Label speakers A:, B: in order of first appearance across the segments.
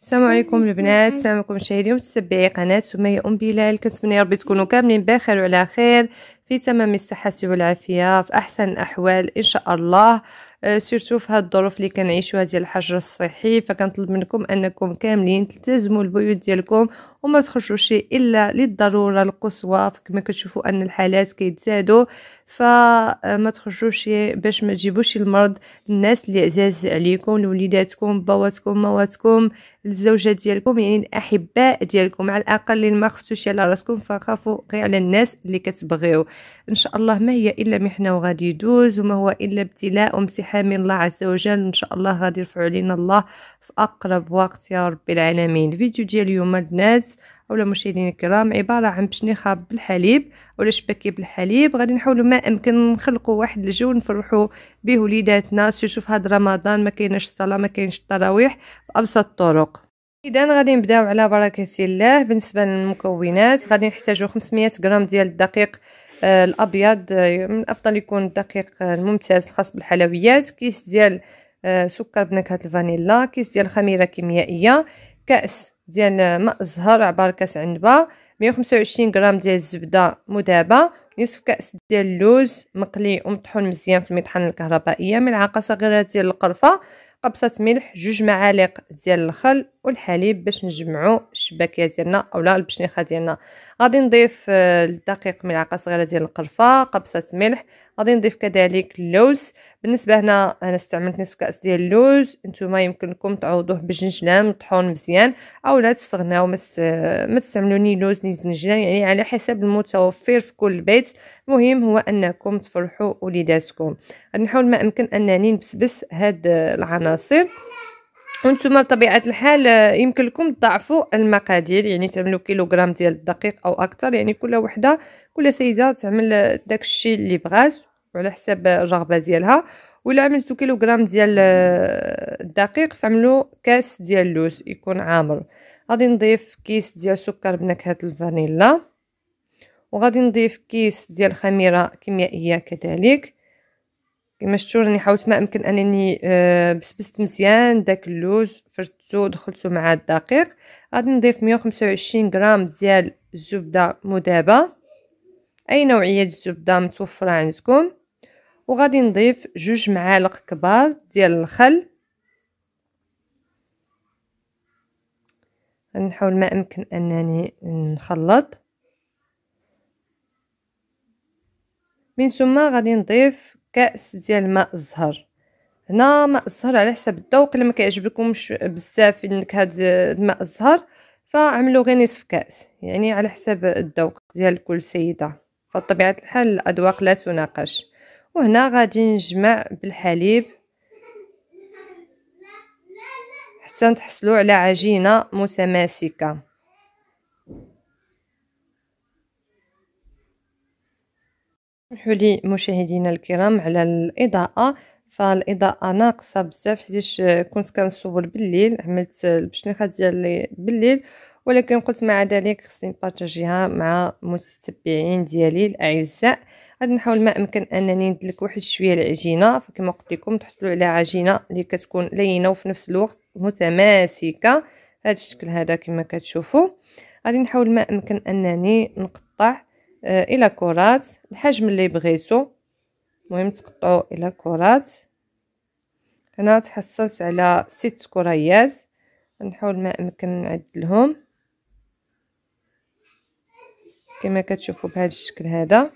A: السلام عليكم البنات السلام عليكم شاهدي ومتتبعي قناه سميه ام بلال كنتمنى يا ربي تكونوا كاملين بخير وعلى خير في تمام الصحة والعافية في أحسن الأحوال إن شاء الله أه، سيرتو في هاد الظروف اللي كنعيشوها ديال الحجر الصحي فكنطلب منكم انكم كاملين تلتزموا البيوت ديالكم وما تخرجوش الا للضروره القصوى كما كتشوفوا ان الحالات كيتزادوا فما أه، تخرجوش باش ما تجيبوش المرض الناس اللي عزاز عليكم لوليداتكم باواتكم مواتكم الزوجه ديالكم يعني الاحباء ديالكم على الاقل اللي ما خفتوش على راسكم فخافوا غير على الناس اللي كتبغيو إن شاء الله ما هي إلا محنة وغادي يدوز وما هو إلا ابتلاء وامتحان من الله عز وجل إن شاء الله غادي يرفع علينا الله في أقرب وقت يا رب العالمين الفيديو ديال اليوم الناس اولا مشاهدينا الكرام عباره عن بشنيخه بالحليب ولا شباكي بالحليب غادي نحاولوا ما امكن نخلقوا واحد الجو نفرحوا به وليداتنا شوف هذا رمضان ما كايناش الصلاه ما كاينش التراويح بابسط الطرق اذا غادي نبداو على بركه الله بالنسبه للمكونات غادي نحتاجو 500 غرام ديال الدقيق آه، الابيض آه، من الافضل يكون الدقيق آه، الممتاز الخاص بالحلويات كيس ديال سكر بنكهه الفانيلا كيس ديال خميره كيميائيه كاس ديال ماء الزهر عبر كاس عنبه 125 غرام ديال الزبده مذابه نصف كاس ديال اللوز مقلي ومطحون مزيان في المطحنه الكهربائيه ملعقه صغيره ديال القرفه قبصة ملح جوج معالق ديال الخل والحليب باش نجمعو الشباكية ديالنا اولا البشنيخة ديالنا غادي نضيف الدقيق آه، ملعقة صغيرة ديال القرفة قبصة ملح غادي نضيف كذلك اللوز بالنسبه هنا انا استعملت نصف كاس ديال اللوز نتوما يمكنكم تعوضوه بالجنجلان مطحون مزيان اولا تستغناو ما تستعملوني لوز ني زنجلان يعني على حسب المتوفر في كل بيت المهم هو انكم تفرحوا وليداتكم غنحاول ما امكن انني نبسبس هاد العناصر وانتم بطبيعه الحال آه، يمكن لكم تضاعفوا المقادير يعني تعملوا كيلوغرام ديال الدقيق او اكثر يعني كل وحده كل سيده تعمل داكشي اللي بغات وعلى حسب الرغبه ديالها ولا عملتوا كيلوغرام ديال آه، الدقيق فعملوا كاس ديال اللوز يكون عامر غادي نضيف كيس ديال سكر بنكهه الفانيلا وغادي نضيف كيس ديال خميره كيميائيه كذلك كيما شتو راني حاولت ما امكن انني آه، بسبست مزيان داك اللوز فرتو دخلتو مع الدقيق غادي نضيف 125 غرام ديال الزبده مذابه اي نوعيه الزبده متوفره عندكم وغادي نضيف جوج معالق كبار ديال الخل نحاول ما امكن انني نخلط من ثم غادي نضيف كاس ديال ماء الزهر هنا ماء الزهر على حسب الذوق اللي ما كيعجبكمش بزاف النكهه ديال ماء الزهر فعملوا غير نصف كاس يعني على حسب الذوق ديال كل سيده فطبيعه الحال الاذواق لا تناقش وهنا غادي نجمع بالحليب حتى نتحصلوا على عجينه متماسكه سمحوا لي مشاهدينا الكرام على الاضاءه فالاضاءه ناقصه بزاف حيتاش كنت كنصور بالليل عملت البشنيخات ديالي بالليل ولكن قلت مع ذلك خصني نبارطاجيها مع المتتبعين ديالي الاعزاء غادي نحاول ما امكن انني ندلك واحد شويه العجينه فكما قلت لكم تحصلوا على عجينه اللي كتكون لينه وفي نفس الوقت متماسكه هذا الشكل هذا كما كتشوفوا غادي نحاول ما امكن انني نقطع آه، الى كرات الحجم اللي بغيتو المهم تقطعو الى كرات هنا تحصلت على ست كريات نحاول ما امكن نعدلهم كما كتشوفوا بهذا الشكل هذا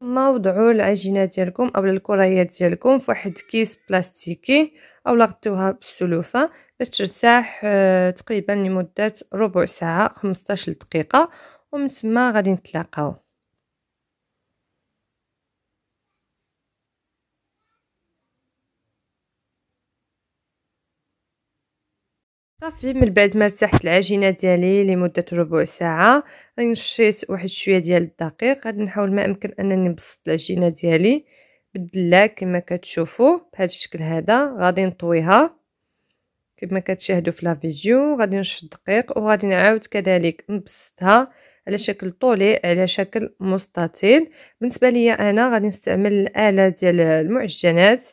A: ما وضعوا العجينه ديالكم اولا الكريات ديالكم في واحد كيس بلاستيكي اولا غطيوها بالسلوفه باش ترتاح آه، تقريبا لمده ربع ساعه 15 دقيقه ومن ثم غادي نتلاقاو صافي من بعد ما ارتاحت العجينه ديالي لمده ربع ساعه راني نشيت واحد شويه ديال الدقيق غادي نحاول ما امكن انني نبسط العجينه ديالي بالدلة كما كتشوفوا بهذا الشكل هذا غادي نطويها كما كتشاهدوا في لا فيديو غادي نشف الدقيق وغادي نعاود كذلك نبسطها على شكل طولي على شكل مستطيل بالنسبه ليا انا غادي نستعمل الاله ديال المعجنات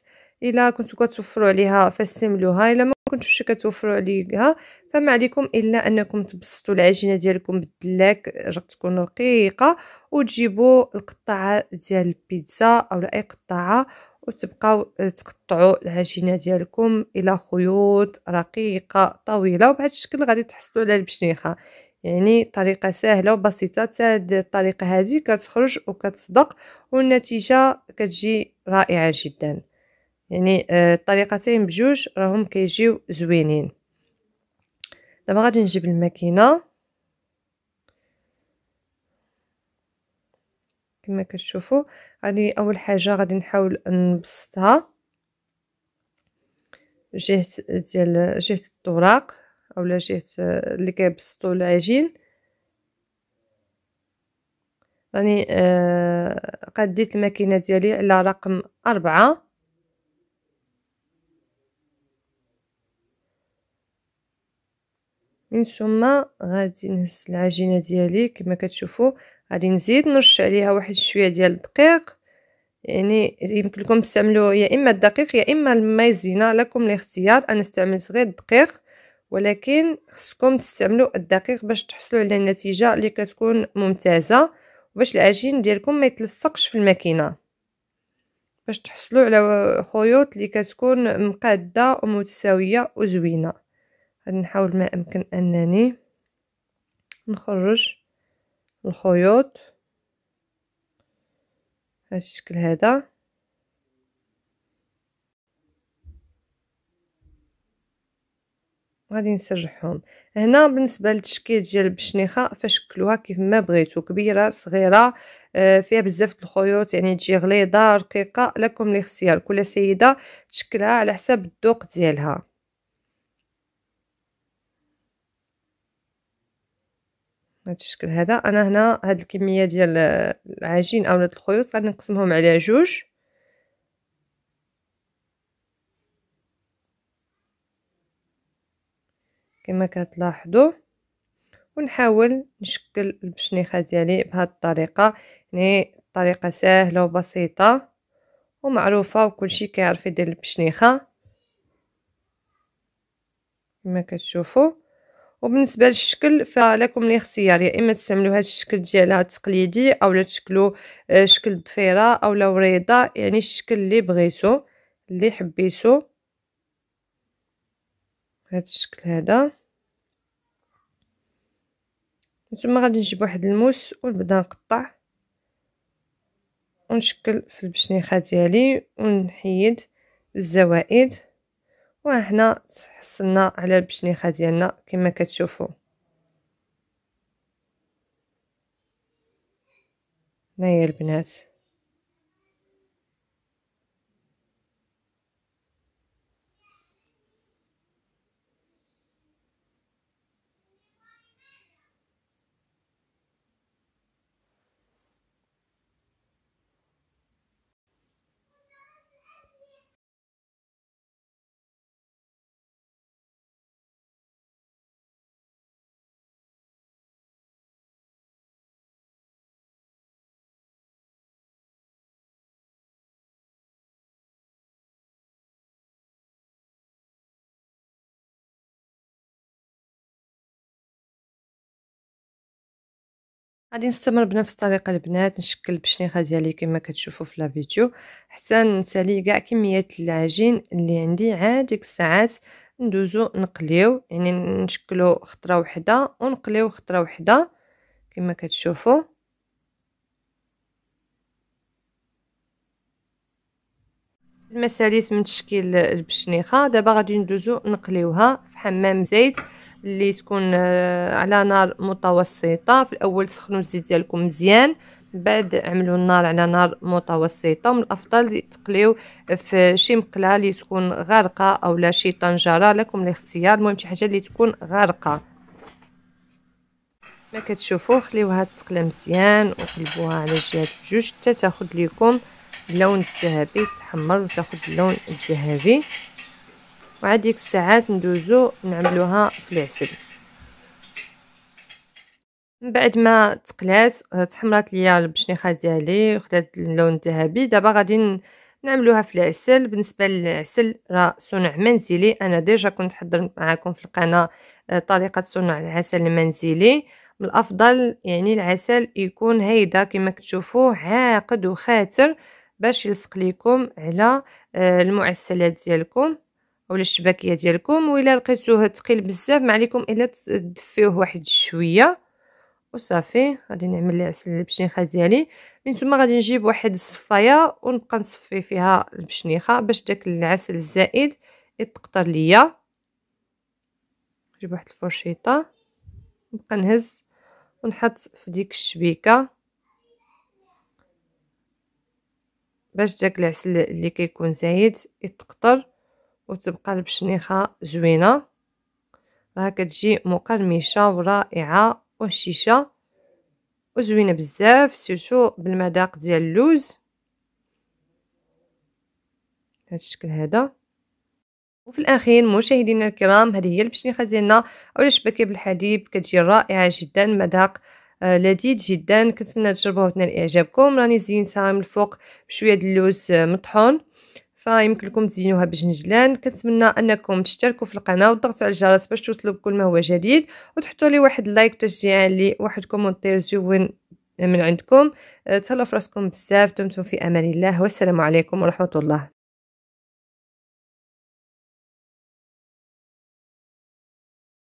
A: الا كنتو كتوفروا عليها فاستعملوها الا كنتوش كتوفروا عليها فما عليكم الا انكم تبسطوا العجينه ديالكم بالدلاك راه تكون رقيقه وتجيبوا القطعه ديال البيتزا او اي قطعه وتبقاو تقطعوا العجينه ديالكم الى خيوط رقيقه طويله وبهذا الشكل غادي تحصلوا على البشنيخه يعني طريقه سهله وبسيطه حتى الطريقه هذه كتخرج وكتصدق والنتيجه كتجي رائعه جدا يعني آه، الطريقتين بجوج راهم كيجيو زوينين دابا غادي نجيب الماكينه كما كتشوفوا غادي اول حاجه غادي نحاول نبسطها جهه ديال جهه الطراق اولا جهه اللي كيبسطوا العجين راني آه قديت الماكينه ديالي على رقم أربعة من ثم غادي نهز العجينه ديالي كما كتشوفوا غادي نزيد نرش عليها واحد شويه ديال الدقيق يعني يمكن لكم تستعملوا يا اما الدقيق يا اما المايزينا لكم الاختيار انا استعملت غير الدقيق ولكن خصكم تستعملوا الدقيق باش تحصلوا على النتيجه اللي كتكون ممتازه وباش العجين ديالكم ما يتلصقش في الماكينه باش تحصلوا على خيوط اللي كتكون مقاده ومتساويه وزوينه غادي نحاول ما امكن انني نخرج الخيوط هذا الشكل هذا غادي نسرحهم هنا بالنسبه للتشكيل ديال البشنيخه فشكلوها كيف ما بغيتو كبيره صغيره آه، فيها بزاف الخيوط يعني تجي غليظه رقيقه لكم الاختيار كل سيده تشكلها على حسب الذوق ديالها بهذا الشكل هذا انا هنا هاد الكميه ديال العجين اولا الخيوط نقسمهم على جوج كما كتلاحظوا ونحاول نشكل البشنيخه ديالي بهذه الطريقه يعني طريقه سهله وبسيطه ومعروفه شيء كيعرف يدير البشنيخه كما كتشوفوا وبالنسبه للشكل فلكم الاختيار يا اما تستعملوا هذا الشكل ديالها التقليدي اولا تشكلوا آه، شكل ضفيره اولا وريضه يعني الشكل اللي بغيتو اللي حبيتو هذا الشكل هذا ثم غادي نجيب واحد الموس ونبدا نقطع ونشكل في البشنيخه ديالي ونحيد الزوائد وهنا تحصلنا على البشنيخه ديالنا كما كتشوفوا هنايا البنات غادي نستمر بنفس الطريقه البنات نشكل البشنيخه ديالي كما كتشوفوا في لا فيديو حتى نسالي كاع كميه العجين اللي عندي عاد ديك الساعات ندوزو نقليو يعني نشكلو خطره وحده ونقليو خطره وحده كما كتشوفوا المساليس من تشكيل البشنيخه دابا غادي ندوزو نقليوها في حمام زيت اللي تكون آه، على نار متوسطه في الاول سخنوا الزيت ديالكم مزيان بعد عملوا النار على نار متوسطه من الافضل تقليو في شي مقله اللي تكون غارقه اولا شي طنجره لكم الاختيار المهم شي حاجه اللي تكون غارقه ما كتشوفوا خليوها تقلى مزيان وقلبوها على جهه بجوج حتى تاخذ لكم اللون الذهبي تحمر وتاخذ اللون الذهبي وعاد ديك الساعات ندوزو نعملوها في العسل من بعد ما تقلات تحمرات ليا البشنيخه ديالي وخدات اللون الذهبي دابا غادي نعملوها في العسل بالنسبه للعسل راه صنع منزلي انا ديجا كنت حضرت معكم في القناه آه، طريقه صنع العسل المنزلي من الافضل يعني العسل يكون هيدا كما كتشوفوه عاقد وخاتر باش يلصق لكم على آه، المعسلات ديالكم اولا الشباكيه ديالكم الا لقيتوه ثقيل بزاف ما عليكم الا تدفيوه واحد شويه وصافي غادي نعمل العسل البشنيخه ديالي من ثم غادي نجيب واحد الصفايه ونبقى نصفي فيها البشنيخه باش داك العسل الزائد يتقطر ليا نجيب واحد الفرشيطه نبقى نهز ونحط في ديك الشبيكه باش داك العسل اللي كيكون زايد يتقطر وتبقى البشنيخه زوينه راه كتجي مقرمشه ورائعه وشيشة وزوينه بزاف سيرتو بالمذاق ديال اللوز بهاد الشكل هذا وفي الاخير مشاهدينا الكرام هذه هي البشنيخه ديالنا اولا شبكه بالحليب كتجي رائعه جدا مذاق آه، لذيذ جدا كنتمنى تجربوها وتنال اعجابكم راني زينتها من الفوق بشويه د اللوز آه، مطحون فيمكن لكم تزينوها بجنجلان كنتمنى انكم تشتركوا في القناه وتضغطوا على الجرس باش توصلوا بكل ما هو جديد وتحطوا لي واحد لايك تشجيعا واحد كومونتير زوين من عندكم أه، تهلاو في راسكم بزاف دمتم في امان الله والسلام عليكم ورحمه الله